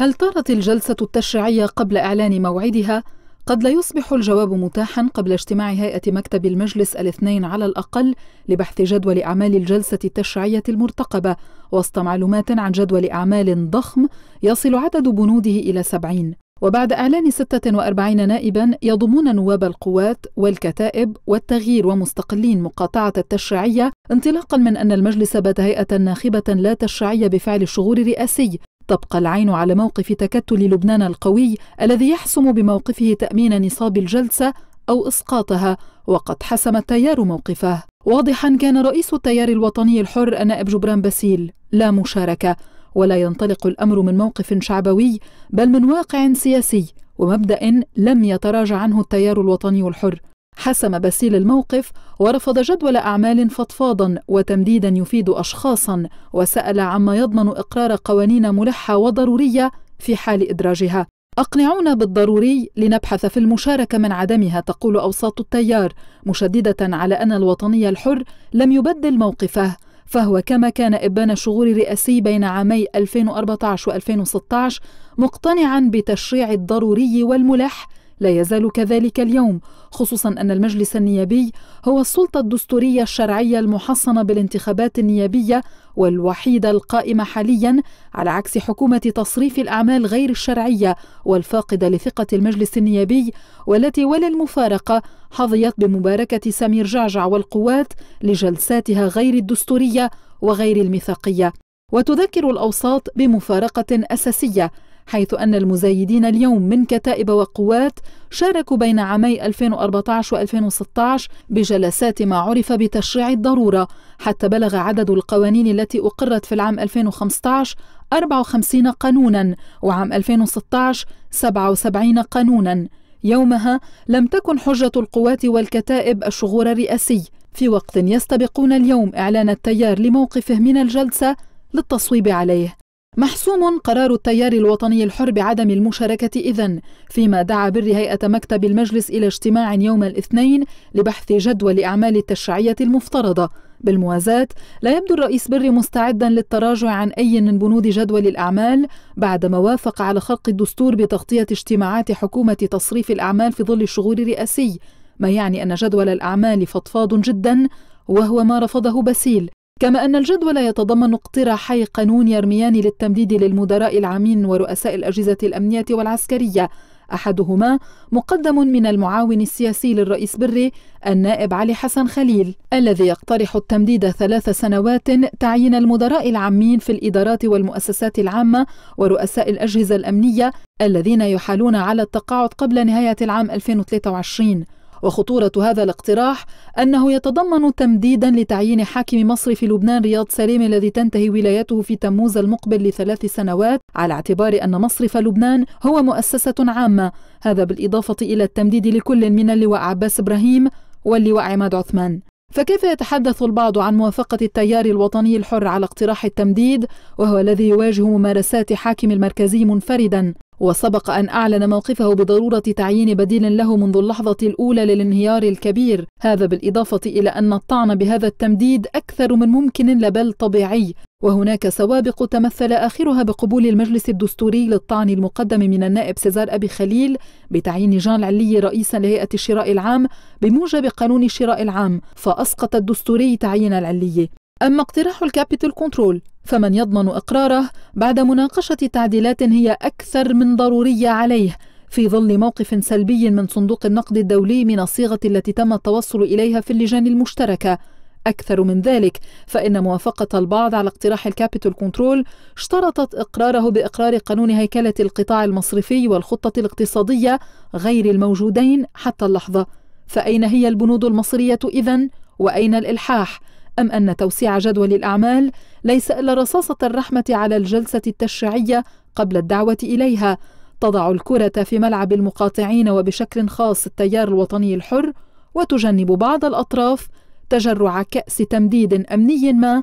هل طارت الجلسة التشريعية قبل إعلان موعدها؟ قد لا يصبح الجواب متاحا قبل اجتماع هيئة مكتب المجلس الاثنين على الأقل لبحث جدول أعمال الجلسة التشريعية المرتقبة وسط معلومات عن جدول أعمال ضخم يصل عدد بنوده إلى سبعين وبعد إعلان 46 نائبا يضمون نواب القوات والكتائب والتغيير ومستقلين مقاطعة التشريعية انطلاقا من أن المجلس بات هيئة ناخبة لا تشريعية بفعل الشغور الرئاسي تبقى العين على موقف تكتل لبنان القوي الذي يحسم بموقفه تأمين نصاب الجلسة أو إسقاطها وقد حسم التيار موقفه واضحا كان رئيس التيار الوطني الحر النائب جبران باسيل لا مشاركة ولا ينطلق الأمر من موقف شعبوي بل من واقع سياسي ومبدأ لم يتراجع عنه التيار الوطني الحر حسم باسيل الموقف ورفض جدول أعمال فضفاضا وتمديدا يفيد أشخاصا وسأل عما يضمن إقرار قوانين ملحة وضرورية في حال إدراجها أقنعونا بالضروري لنبحث في المشاركة من عدمها تقول أوساط التيار مشددة على أن الوطني الحر لم يبدل موقفه فهو كما كان إبان شغور رئاسي بين عامي 2014 و2016 مقتنعا بتشريع الضروري والملح لا يزال كذلك اليوم خصوصا أن المجلس النيابي هو السلطة الدستورية الشرعية المحصنة بالانتخابات النيابية والوحيدة القائمة حاليا على عكس حكومة تصريف الأعمال غير الشرعية والفاقدة لثقة المجلس النيابي والتي ولا المفارقة حظيت بمباركة سمير جعجع والقوات لجلساتها غير الدستورية وغير الميثاقية وتذكر الأوساط بمفارقة أساسية حيث أن المزايدين اليوم من كتائب وقوات شاركوا بين عامي 2014 و 2016 بجلسات ما عرف بتشريع الضرورة حتى بلغ عدد القوانين التي أقرت في العام 2015 54 قانونا وعام 2016 77 قانونا يومها لم تكن حجة القوات والكتائب الشغور الرئاسي في وقت يستبقون اليوم إعلان التيار لموقفه من الجلسة للتصويب عليه محسوم قرار التيار الوطني الحر بعدم المشاركة إذن فيما دعا بر هيئة مكتب المجلس إلى اجتماع يوم الاثنين لبحث جدول أعمال التشريعية المفترضة بالموازاة لا يبدو الرئيس بر مستعدا للتراجع عن أي من بنود جدول الأعمال بعدما وافق على خلق الدستور بتغطية اجتماعات حكومة تصريف الأعمال في ظل الشغور الرئاسي ما يعني أن جدول الأعمال فضفاض جدا وهو ما رفضه بسيل كما أن الجدول يتضمن اقتراحي قانون يرميان للتمديد للمدراء العامين ورؤساء الأجهزة الأمنية والعسكرية أحدهما مقدم من المعاون السياسي للرئيس بري النائب علي حسن خليل الذي يقترح التمديد ثلاث سنوات تعيين المدراء العامين في الإدارات والمؤسسات العامة ورؤساء الأجهزة الأمنية الذين يحالون على التقاعد قبل نهاية العام 2023 وخطورة هذا الاقتراح أنه يتضمن تمديدا لتعيين حاكم مصر في لبنان رياض سليم الذي تنتهي ولايته في تموز المقبل لثلاث سنوات على اعتبار أن مصرف لبنان هو مؤسسة عامة هذا بالإضافة إلى التمديد لكل من اللواء عباس إبراهيم واللواء عماد عثمان فكيف يتحدث البعض عن موافقة التيار الوطني الحر على اقتراح التمديد وهو الذي يواجه ممارسات حاكم المركزي منفردا وسبق أن أعلن موقفه بضرورة تعيين بديل له منذ اللحظة الأولى للانهيار الكبير هذا بالإضافة إلى أن الطعن بهذا التمديد أكثر من ممكن لبل طبيعي وهناك سوابق تمثل آخرها بقبول المجلس الدستوري للطعن المقدم من النائب سيزار أبي خليل بتعيين جان العلي رئيسا لهيئة الشراء العام بموجب قانون الشراء العام فأسقط الدستوري تعيين العلي أما اقتراح الكابيتال كنترول فمن يضمن اقراره بعد مناقشه تعديلات هي اكثر من ضروريه عليه في ظل موقف سلبي من صندوق النقد الدولي من الصيغه التي تم التوصل اليها في اللجان المشتركه أكثر من ذلك فإن موافقة البعض على اقتراح الكابيتال كنترول اشترطت إقراره بإقرار قانون هيكلة القطاع المصرفي والخطة الاقتصادية غير الموجودين حتى اللحظة فأين هي البنود المصرية إذن وأين الإلحاح أم أن توسيع جدول الأعمال ليس إلا رصاصة الرحمة على الجلسة التشريعية قبل الدعوة إليها تضع الكرة في ملعب المقاطعين وبشكل خاص التيار الوطني الحر وتجنب بعض الأطراف تجرع كأس تمديد أمني ما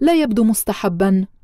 لا يبدو مستحبا